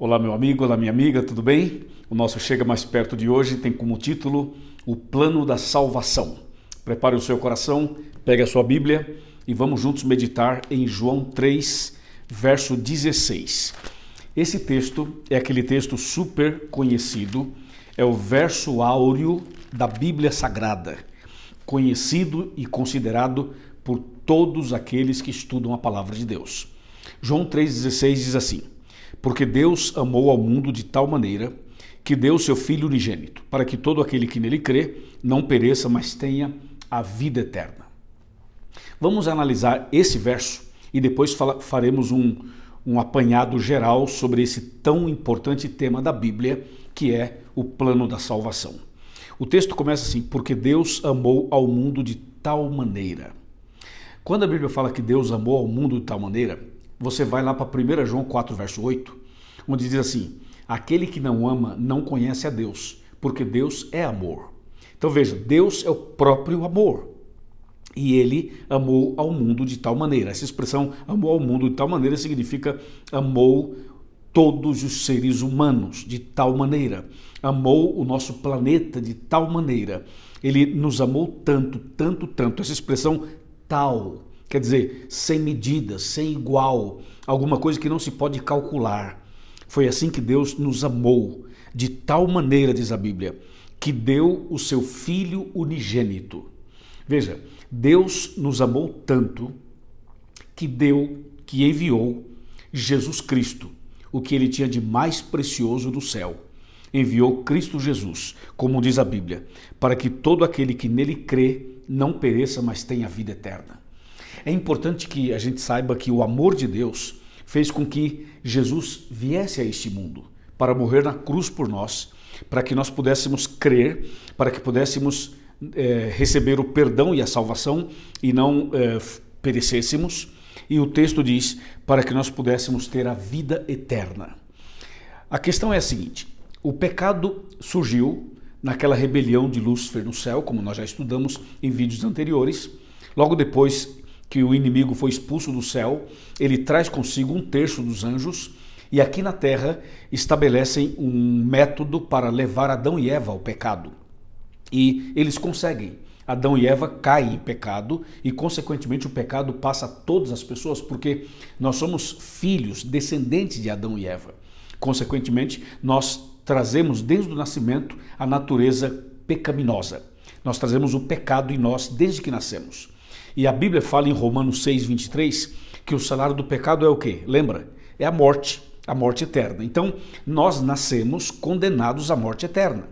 Olá, meu amigo, olá, minha amiga, tudo bem? O nosso Chega Mais Perto de hoje tem como título O Plano da Salvação. Prepare o seu coração, pegue a sua Bíblia e vamos juntos meditar em João 3, verso 16. Esse texto é aquele texto super conhecido, é o verso áureo da Bíblia Sagrada, conhecido e considerado por todos aqueles que estudam a palavra de Deus. João 3,16 diz assim: porque Deus amou ao mundo de tal maneira que deu seu Filho unigênito, para que todo aquele que nele crê não pereça, mas tenha a vida eterna. Vamos analisar esse verso e depois faremos um, um apanhado geral sobre esse tão importante tema da Bíblia, que é o plano da salvação. O texto começa assim: Porque Deus amou ao mundo de tal maneira. Quando a Bíblia fala que Deus amou ao mundo de tal maneira, você vai lá para 1 João 4, verso 8, onde diz assim: Aquele que não ama não conhece a Deus, porque Deus é amor. Então veja, Deus é o próprio amor. E ele amou ao mundo de tal maneira. Essa expressão amou ao mundo de tal maneira significa amou todos os seres humanos de tal maneira. Amou o nosso planeta de tal maneira. Ele nos amou tanto, tanto, tanto. Essa expressão tal Quer dizer, sem medida, sem igual, alguma coisa que não se pode calcular. Foi assim que Deus nos amou, de tal maneira, diz a Bíblia, que deu o seu Filho unigênito. Veja, Deus nos amou tanto que deu, que enviou Jesus Cristo, o que ele tinha de mais precioso do céu. Enviou Cristo Jesus, como diz a Bíblia, para que todo aquele que nele crê não pereça, mas tenha vida eterna. É importante que a gente saiba que o amor de Deus fez com que Jesus viesse a este mundo para morrer na cruz por nós, para que nós pudéssemos crer, para que pudéssemos é, receber o perdão e a salvação e não é, perecêssemos. E o texto diz para que nós pudéssemos ter a vida eterna. A questão é a seguinte: o pecado surgiu naquela rebelião de Lúcifer no céu, como nós já estudamos em vídeos anteriores. Logo depois, que o inimigo foi expulso do céu, ele traz consigo um terço dos anjos e aqui na terra estabelecem um método para levar Adão e Eva ao pecado. E eles conseguem. Adão e Eva caem em pecado e, consequentemente, o pecado passa a todas as pessoas, porque nós somos filhos, descendentes de Adão e Eva. Consequentemente, nós trazemos desde o nascimento a natureza pecaminosa. Nós trazemos o pecado em nós desde que nascemos. E a Bíblia fala em Romanos 6:23 que o salário do pecado é o quê? Lembra? É a morte, a morte eterna. Então, nós nascemos condenados à morte eterna.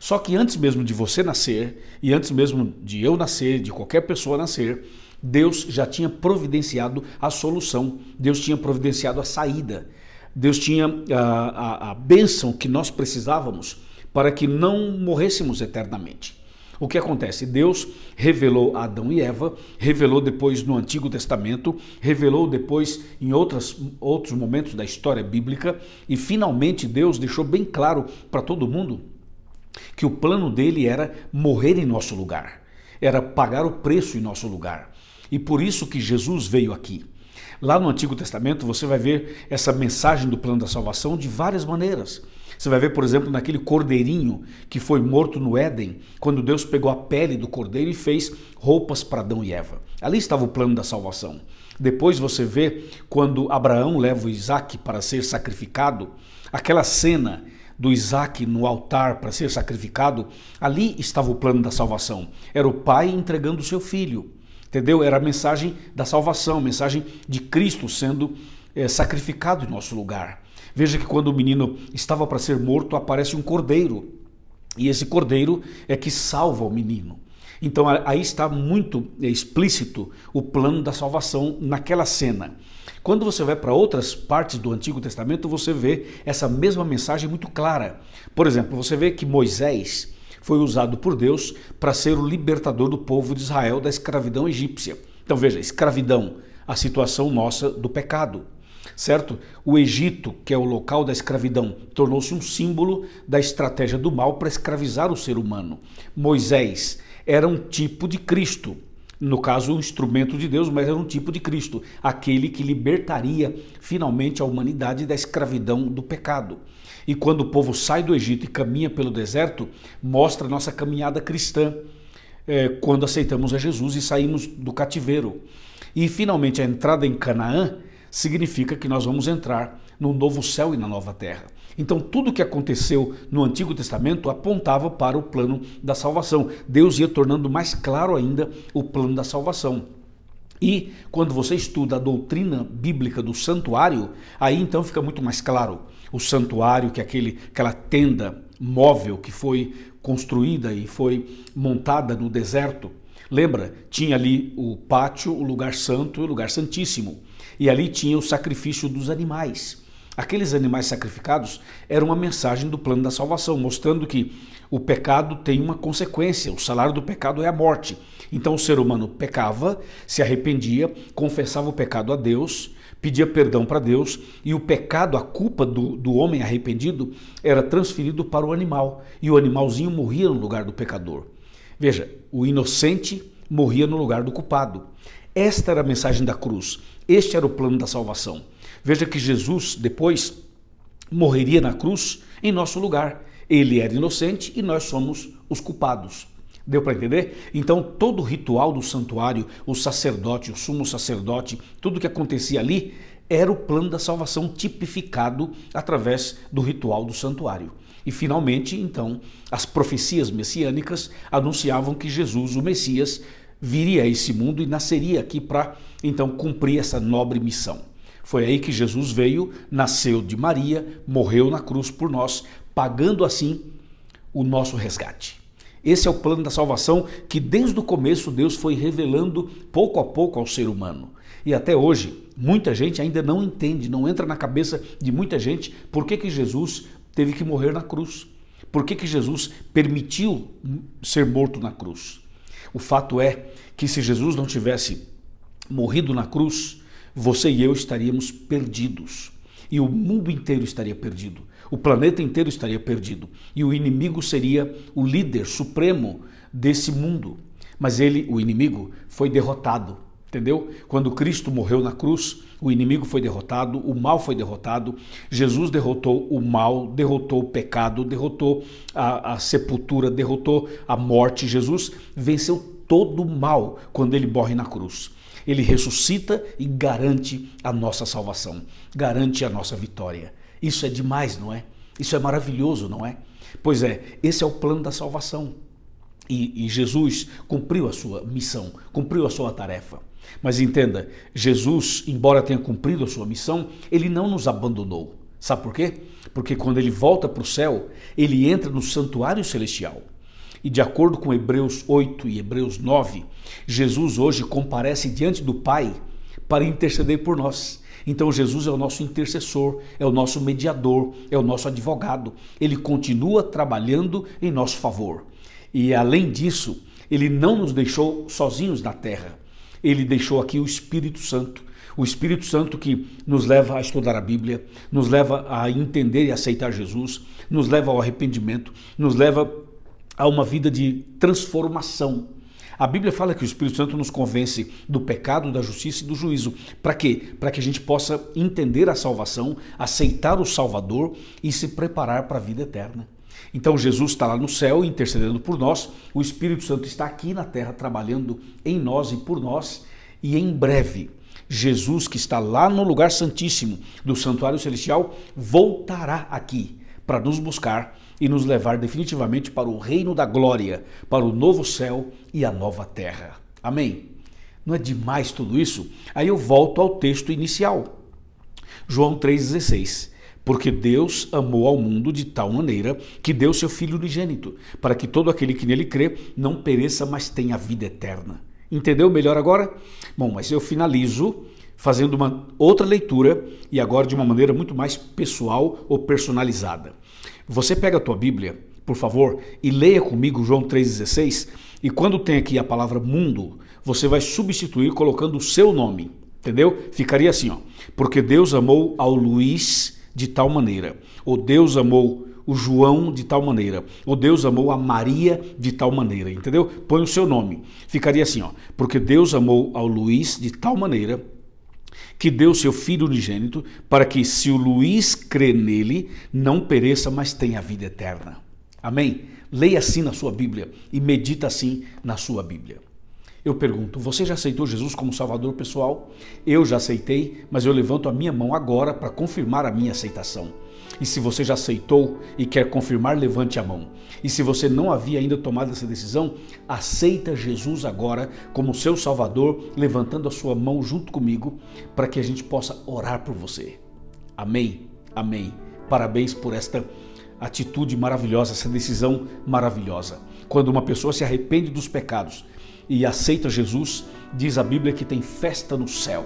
Só que antes mesmo de você nascer, e antes mesmo de eu nascer, de qualquer pessoa nascer, Deus já tinha providenciado a solução, Deus tinha providenciado a saída, Deus tinha a, ah, a, a bênção que nós precisávamos para que não morrêssemos eternamente. O que acontece? Deus revelou a Adão e Eva, revelou depois no Antigo Testamento, revelou depois em outras, outros momentos da história bíblica e finalmente Deus deixou bem claro para todo mundo que o plano dele era morrer em nosso lugar, era pagar o preço em nosso lugar. E por isso que Jesus veio aqui. Lá no Antigo Testamento você vai ver essa mensagem do plano da salvação de várias maneiras. Você vai ver, por exemplo, naquele cordeirinho que foi morto no Éden, quando Deus pegou a pele do cordeiro e fez roupas para Adão e Eva. Ali estava o plano da salvação. Depois você vê quando Abraão leva o Isaac para ser sacrificado, aquela cena do Isaac no altar para ser sacrificado, ali estava o plano da salvação. Era o pai entregando o seu filho. Entendeu? Era a mensagem da salvação, a mensagem de Cristo sendo é, sacrificado em nosso lugar. Veja que quando o menino estava para ser morto, aparece um cordeiro. E esse cordeiro é que salva o menino. Então aí está muito é, explícito o plano da salvação naquela cena. Quando você vai para outras partes do Antigo Testamento, você vê essa mesma mensagem muito clara. Por exemplo, você vê que Moisés foi usado por Deus para ser o libertador do povo de Israel da escravidão egípcia. Então veja, escravidão, a situação nossa do pecado certo? O Egito, que é o local da escravidão, tornou-se um símbolo da estratégia do mal para escravizar o ser humano. Moisés era um tipo de Cristo, no caso, um instrumento de Deus, mas era um tipo de Cristo, aquele que libertaria finalmente a humanidade da escravidão do pecado. E quando o povo sai do Egito e caminha pelo deserto, mostra nossa caminhada cristã, é, quando aceitamos a Jesus e saímos do cativeiro. E finalmente a entrada em Canaã significa que nós vamos entrar no novo céu e na nova terra. Então, tudo o que aconteceu no Antigo Testamento apontava para o plano da salvação. Deus ia tornando mais claro ainda o plano da salvação. E quando você estuda a doutrina bíblica do santuário, aí então fica muito mais claro. O santuário, que é aquele, aquela tenda móvel que foi construída e foi montada no deserto. Lembra? Tinha ali o pátio, o lugar santo e o lugar santíssimo. E ali tinha o sacrifício dos animais. Aqueles animais sacrificados eram uma mensagem do plano da salvação, mostrando que o pecado tem uma consequência, o salário do pecado é a morte. Então o ser humano pecava, se arrependia, confessava o pecado a Deus, pedia perdão para Deus, e o pecado, a culpa do, do homem arrependido, era transferido para o animal, e o animalzinho morria no lugar do pecador. Veja, o inocente morria no lugar do culpado. Esta era a mensagem da cruz, este era o plano da salvação. Veja que Jesus, depois, morreria na cruz em nosso lugar. Ele era inocente e nós somos os culpados. Deu para entender? Então, todo o ritual do santuário, o sacerdote, o sumo sacerdote, tudo que acontecia ali era o plano da salvação tipificado através do ritual do santuário. E finalmente, então, as profecias messiânicas anunciavam que Jesus, o Messias, viria a esse mundo e nasceria aqui para então cumprir essa nobre missão. Foi aí que Jesus veio, nasceu de Maria, morreu na cruz por nós, pagando assim o nosso resgate. Esse é o plano da salvação que desde o começo Deus foi revelando pouco a pouco ao ser humano. E até hoje, muita gente ainda não entende, não entra na cabeça de muita gente por que, que Jesus teve que morrer na cruz. Por que, que Jesus permitiu ser morto na cruz? O fato é que se Jesus não tivesse morrido na cruz, você e eu estaríamos perdidos. E o mundo inteiro estaria perdido. O planeta inteiro estaria perdido. E o inimigo seria o líder supremo desse mundo. Mas ele, o inimigo, foi derrotado. Entendeu? Quando Cristo morreu na cruz, o inimigo foi derrotado, o mal foi derrotado, Jesus derrotou o mal, derrotou o pecado, derrotou a, a sepultura, derrotou a morte. Jesus venceu todo o mal quando ele morre na cruz. Ele ressuscita e garante a nossa salvação, garante a nossa vitória. Isso é demais, não é? Isso é maravilhoso, não é? Pois é, esse é o plano da salvação. E, e Jesus cumpriu a sua missão, cumpriu a sua tarefa. Mas entenda, Jesus, embora tenha cumprido a sua missão, ele não nos abandonou. Sabe por quê? Porque quando ele volta para o céu, ele entra no santuário celestial. E de acordo com Hebreus 8 e Hebreus 9, Jesus hoje comparece diante do Pai para interceder por nós. Então Jesus é o nosso intercessor, é o nosso mediador, é o nosso advogado. Ele continua trabalhando em nosso favor. E além disso, ele não nos deixou sozinhos na terra ele deixou aqui o Espírito Santo. O Espírito Santo que nos leva a estudar a Bíblia, nos leva a entender e aceitar Jesus, nos leva ao arrependimento, nos leva a uma vida de transformação. A Bíblia fala que o Espírito Santo nos convence do pecado, da justiça e do juízo. Para quê? Para que a gente possa entender a salvação, aceitar o Salvador e se preparar para a vida eterna. Então Jesus está lá no céu intercedendo por nós, o Espírito Santo está aqui na terra trabalhando em nós e por nós, e em breve Jesus, que está lá no lugar santíssimo do Santuário Celestial, voltará aqui para nos buscar e nos levar definitivamente para o reino da glória, para o novo céu e a nova terra. Amém? Não é demais tudo isso? Aí eu volto ao texto inicial. João 3,16. Porque Deus amou ao mundo de tal maneira que deu seu Filho unigênito, para que todo aquele que nele crê não pereça, mas tenha vida eterna. Entendeu melhor agora? Bom, mas eu finalizo fazendo uma outra leitura e agora de uma maneira muito mais pessoal ou personalizada. Você pega a tua Bíblia, por favor, e leia comigo João 3,16, e quando tem aqui a palavra mundo, você vai substituir colocando o seu nome, entendeu? Ficaria assim, ó. Porque Deus amou ao Luiz de tal maneira, ou Deus amou o João de tal maneira, ou Deus amou a Maria de tal maneira, entendeu? Põe o seu nome. Ficaria assim, ó, porque Deus amou ao Luiz de tal maneira que deu seu filho unigênito para que se o Luiz crê nele, não pereça, mas tenha vida eterna. Amém. Leia assim na sua Bíblia e medita assim na sua Bíblia. Eu pergunto: você já aceitou Jesus como Salvador pessoal? Eu já aceitei, mas eu levanto a minha mão agora para confirmar a minha aceitação. E se você já aceitou e quer confirmar, levante a mão. E se você não havia ainda tomado essa decisão, aceita Jesus agora como seu Salvador, levantando a sua mão junto comigo para que a gente possa orar por você. Amém. Amém. Parabéns por esta atitude maravilhosa, essa decisão maravilhosa. Quando uma pessoa se arrepende dos pecados, e aceita Jesus, diz a Bíblia que tem festa no céu.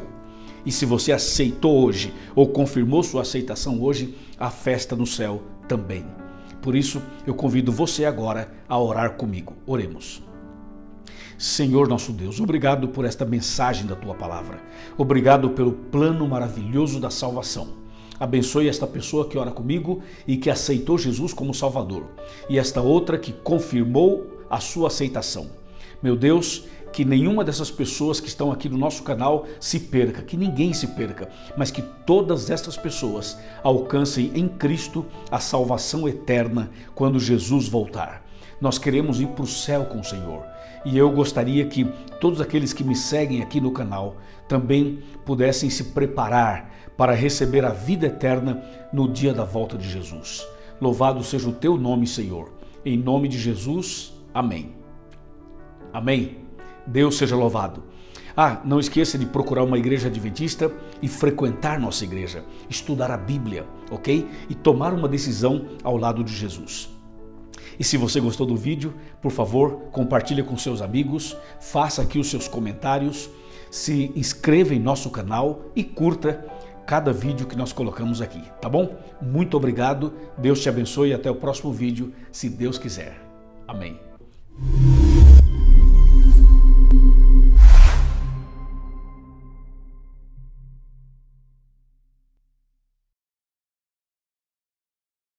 E se você aceitou hoje ou confirmou sua aceitação hoje, a festa no céu também. Por isso, eu convido você agora a orar comigo. Oremos. Senhor nosso Deus, obrigado por esta mensagem da tua palavra. Obrigado pelo plano maravilhoso da salvação. Abençoe esta pessoa que ora comigo e que aceitou Jesus como Salvador, e esta outra que confirmou a sua aceitação. Meu Deus, que nenhuma dessas pessoas que estão aqui no nosso canal se perca, que ninguém se perca, mas que todas essas pessoas alcancem em Cristo a salvação eterna quando Jesus voltar. Nós queremos ir para o céu com o Senhor e eu gostaria que todos aqueles que me seguem aqui no canal também pudessem se preparar para receber a vida eterna no dia da volta de Jesus. Louvado seja o teu nome, Senhor. Em nome de Jesus, amém. Amém? Deus seja louvado. Ah, não esqueça de procurar uma igreja adventista e frequentar nossa igreja, estudar a Bíblia, ok? E tomar uma decisão ao lado de Jesus. E se você gostou do vídeo, por favor, compartilhe com seus amigos, faça aqui os seus comentários, se inscreva em nosso canal e curta cada vídeo que nós colocamos aqui, tá bom? Muito obrigado, Deus te abençoe e até o próximo vídeo, se Deus quiser. Amém.